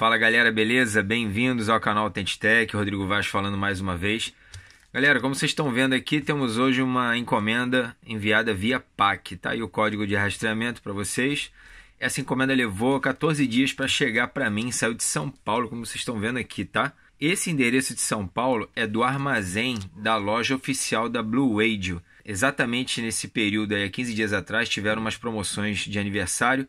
Fala galera, beleza? Bem-vindos ao canal Autentitec, Rodrigo Vaz falando mais uma vez. Galera, como vocês estão vendo aqui, temos hoje uma encomenda enviada via PAC, tá aí o código de rastreamento para vocês. Essa encomenda levou 14 dias para chegar para mim, saiu de São Paulo, como vocês estão vendo aqui, tá? Esse endereço de São Paulo é do armazém da loja oficial da Blue Radio. Exatamente nesse período aí, há 15 dias atrás, tiveram umas promoções de aniversário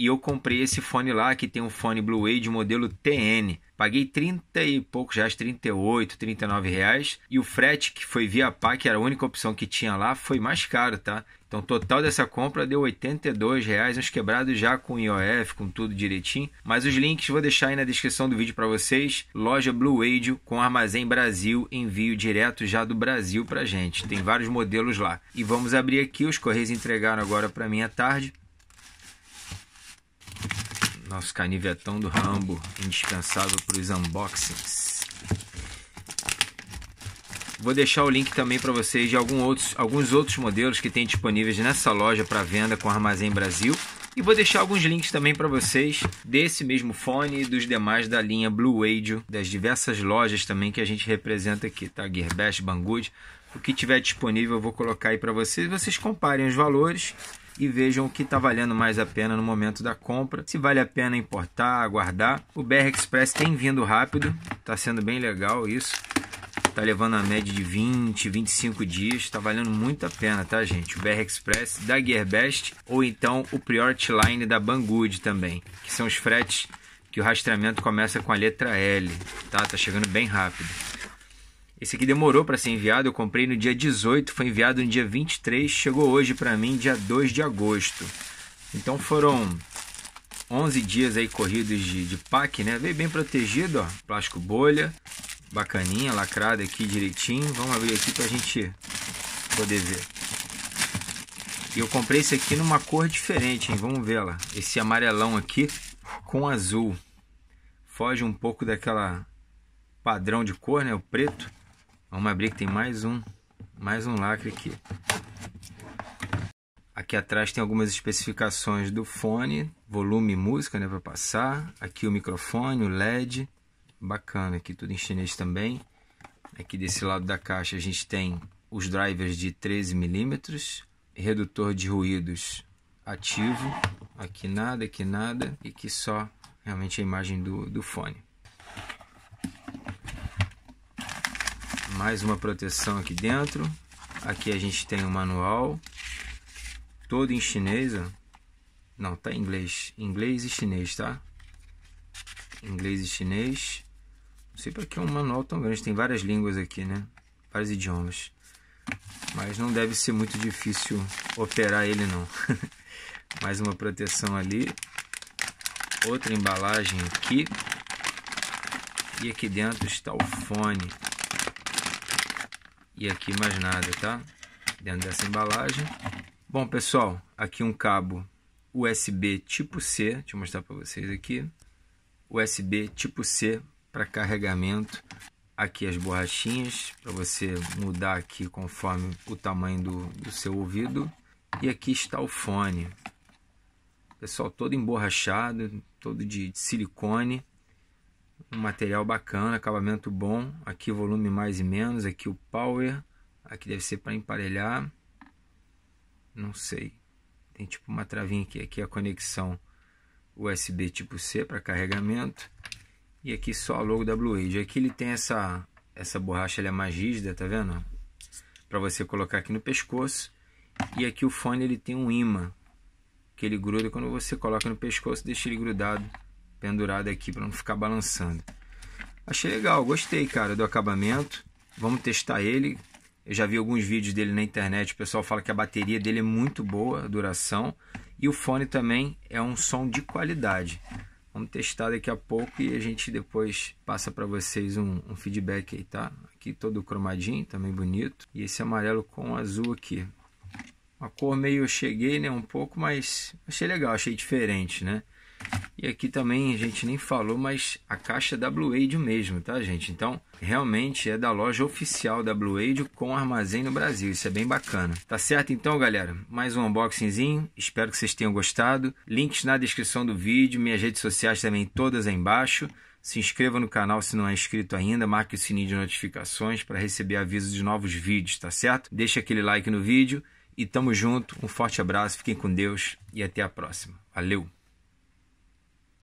e eu comprei esse fone lá, que tem um fone Blue Wave modelo TN. Paguei 30 e poucos reais, 38, 39 reais. E o frete, que foi via pa que era a única opção que tinha lá, foi mais caro, tá? Então, o total dessa compra deu 82 reais, uns quebrados já com IOF, com tudo direitinho. Mas os links vou deixar aí na descrição do vídeo para vocês. Loja Blue Radio com armazém Brasil, envio direto já do Brasil pra gente. Tem vários modelos lá. E vamos abrir aqui, os correios entregaram agora para minha tarde nosso canivetão do Rambo, indispensável para os unboxings. Vou deixar o link também para vocês de outros, alguns outros modelos que tem disponíveis nessa loja para venda com Armazém Brasil. E vou deixar alguns links também para vocês desse mesmo fone e dos demais da linha Blue Radio, das diversas lojas também que a gente representa aqui, tá? Gearbest, Banggood. O que tiver disponível eu vou colocar aí para vocês. Vocês comparem os valores e vejam o que está valendo mais a pena no momento da compra, se vale a pena importar, aguardar. O BR Express tem vindo rápido, está sendo bem legal isso. Tá levando a média de 20, 25 dias, tá valendo muito a pena, tá, gente? O BR Express da Gearbest ou então o Priority Line da Banggood também, que são os fretes que o rastreamento começa com a letra L, tá? Tá chegando bem rápido. Esse aqui demorou para ser enviado, eu comprei no dia 18, foi enviado no dia 23, chegou hoje para mim dia 2 de agosto. Então foram 11 dias aí corridos de, de pack, né? Veio bem protegido, ó, plástico bolha, bacaninha, lacrada aqui direitinho. Vamos abrir aqui para a gente poder ver. E eu comprei esse aqui numa cor diferente, hein? Vamos ver lá. Esse amarelão aqui com azul. Foge um pouco daquela padrão de cor, né? O preto. Vamos abrir que tem mais um, mais um lacre aqui. Aqui atrás tem algumas especificações do fone, volume e música, né, para passar. Aqui o microfone, o LED. Bacana, aqui tudo em chinês também. Aqui desse lado da caixa a gente tem os drivers de 13 milímetros, redutor de ruídos ativo, aqui nada, aqui nada, e aqui só realmente a imagem do, do fone. Mais uma proteção aqui dentro. Aqui a gente tem o um manual, todo em chinês, ó. não, tá em inglês, inglês e chinês, tá? Inglês e chinês sei para que é um manual tão grande. Tem várias línguas aqui, né? Vários idiomas. Mas não deve ser muito difícil operar ele, não. Mais uma proteção ali. Outra embalagem aqui. E aqui dentro está o fone. E aqui mais nada, tá? Dentro dessa embalagem. Bom, pessoal, aqui um cabo USB tipo C. Deixa eu mostrar para vocês aqui. USB tipo C para carregamento. Aqui as borrachinhas para você mudar aqui conforme o tamanho do, do seu ouvido. E aqui está o fone. Pessoal todo emborrachado, todo de silicone. Um material bacana, acabamento bom. Aqui volume mais e menos, aqui o power. Aqui deve ser para emparelhar. Não sei. Tem tipo uma travinha aqui, aqui é a conexão USB tipo C para carregamento. E aqui só a logo da Blue Age. Aqui ele tem essa, essa borracha, ela é mais rígida, tá vendo? Para você colocar aqui no pescoço. E aqui o fone ele tem um imã que ele gruda quando você coloca no pescoço, deixa ele grudado, pendurado aqui para não ficar balançando. Achei legal, gostei, cara, do acabamento. Vamos testar ele. Eu já vi alguns vídeos dele na internet, o pessoal fala que a bateria dele é muito boa, a duração, e o fone também é um som de qualidade. Vamos testar daqui a pouco e a gente depois passa para vocês um, um, feedback aí, tá? Aqui todo cromadinho, também bonito. E esse amarelo com azul aqui. Uma cor meio eu cheguei, né? Um pouco, mas achei legal, achei diferente, né? E aqui também a gente nem falou, mas a caixa é da Blue Age mesmo, tá, gente? Então, realmente é da loja oficial da Blue Age com armazém no Brasil. Isso é bem bacana. Tá certo então, galera? Mais um unboxingzinho. Espero que vocês tenham gostado. Links na descrição do vídeo, minhas redes sociais também todas aí embaixo. Se inscreva no canal se não é inscrito ainda, marque o sininho de notificações para receber avisos de novos vídeos, tá certo? Deixe aquele like no vídeo e tamo junto. Um forte abraço, fiquem com Deus e até a próxima. Valeu!